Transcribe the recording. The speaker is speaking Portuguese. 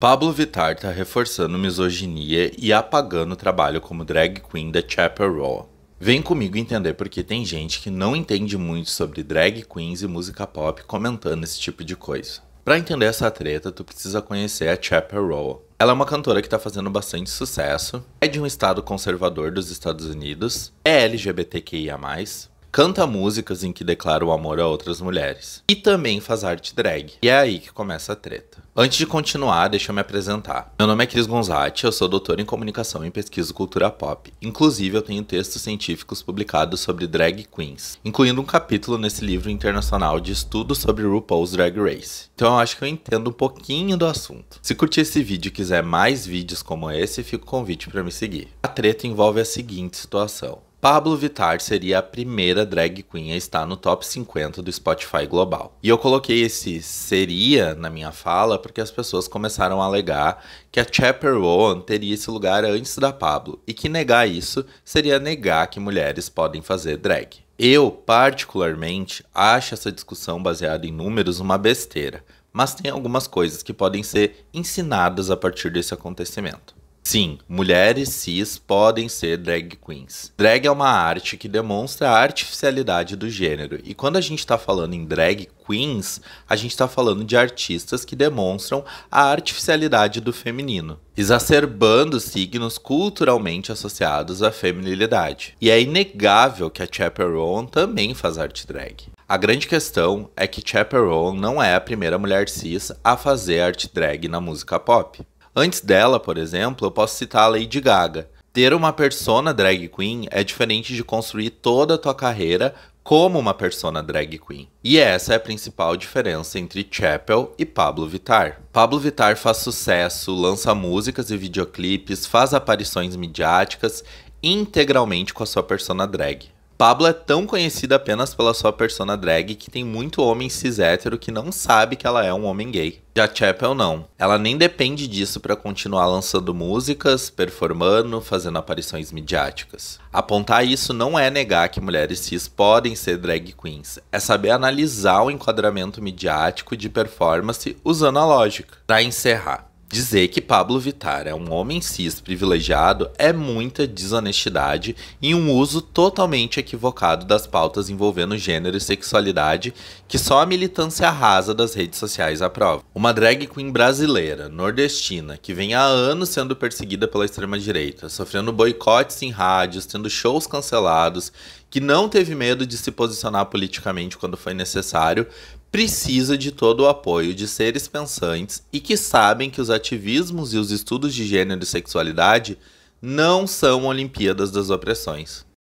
Pablo Vittar tá reforçando misoginia e apagando o trabalho como drag queen da Chapel Row. Vem comigo entender porque tem gente que não entende muito sobre drag queens e música pop comentando esse tipo de coisa. Para entender essa treta, tu precisa conhecer a Chapel Row. Ela é uma cantora que tá fazendo bastante sucesso, é de um estado conservador dos Estados Unidos, é LGBTQIA+, canta músicas em que declara o amor a outras mulheres. E também faz arte drag. E é aí que começa a treta. Antes de continuar, deixa eu me apresentar. Meu nome é Cris Gonzatti, eu sou doutor em comunicação e pesquisa cultura pop. Inclusive, eu tenho textos científicos publicados sobre drag queens, incluindo um capítulo nesse livro internacional de estudo sobre RuPaul's Drag Race. Então eu acho que eu entendo um pouquinho do assunto. Se curtir esse vídeo e quiser mais vídeos como esse, fica o convite para me seguir. A treta envolve a seguinte situação. Pablo Vittar seria a primeira drag queen a estar no top 50 do Spotify global. E eu coloquei esse seria na minha fala porque as pessoas começaram a alegar que a Chappell Roan teria esse lugar antes da Pablo e que negar isso seria negar que mulheres podem fazer drag. Eu, particularmente, acho essa discussão baseada em números uma besteira, mas tem algumas coisas que podem ser ensinadas a partir desse acontecimento. Sim, mulheres cis podem ser drag queens. Drag é uma arte que demonstra a artificialidade do gênero. E quando a gente está falando em drag queens, a gente está falando de artistas que demonstram a artificialidade do feminino, exacerbando signos culturalmente associados à feminilidade. E é inegável que a Chaperon também faz arte drag. A grande questão é que Chaperon não é a primeira mulher cis a fazer arte drag na música pop. Antes dela, por exemplo, eu posso citar a Lady Gaga. Ter uma persona drag queen é diferente de construir toda a tua carreira como uma persona drag queen. E essa é a principal diferença entre Chappell e Pablo Vitar. Pablo Vitar faz sucesso, lança músicas e videoclipes, faz aparições midiáticas integralmente com a sua persona drag. Pablo é tão conhecida apenas pela sua persona drag que tem muito homem cis hétero que não sabe que ela é um homem gay. Já Chapel não. Ela nem depende disso para continuar lançando músicas, performando, fazendo aparições midiáticas. Apontar isso não é negar que mulheres cis podem ser drag queens, é saber analisar o enquadramento midiático de performance usando a lógica. Para encerrar, Dizer que Pablo Vittar é um homem cis privilegiado é muita desonestidade e um uso totalmente equivocado das pautas envolvendo gênero e sexualidade que só a militância rasa das redes sociais aprova. Uma drag queen brasileira, nordestina, que vem há anos sendo perseguida pela extrema-direita, sofrendo boicotes em rádios, tendo shows cancelados, que não teve medo de se posicionar politicamente quando foi necessário, precisa de todo o apoio de seres pensantes e que sabem que os ativismos e os estudos de gênero e sexualidade não são Olimpíadas das opressões.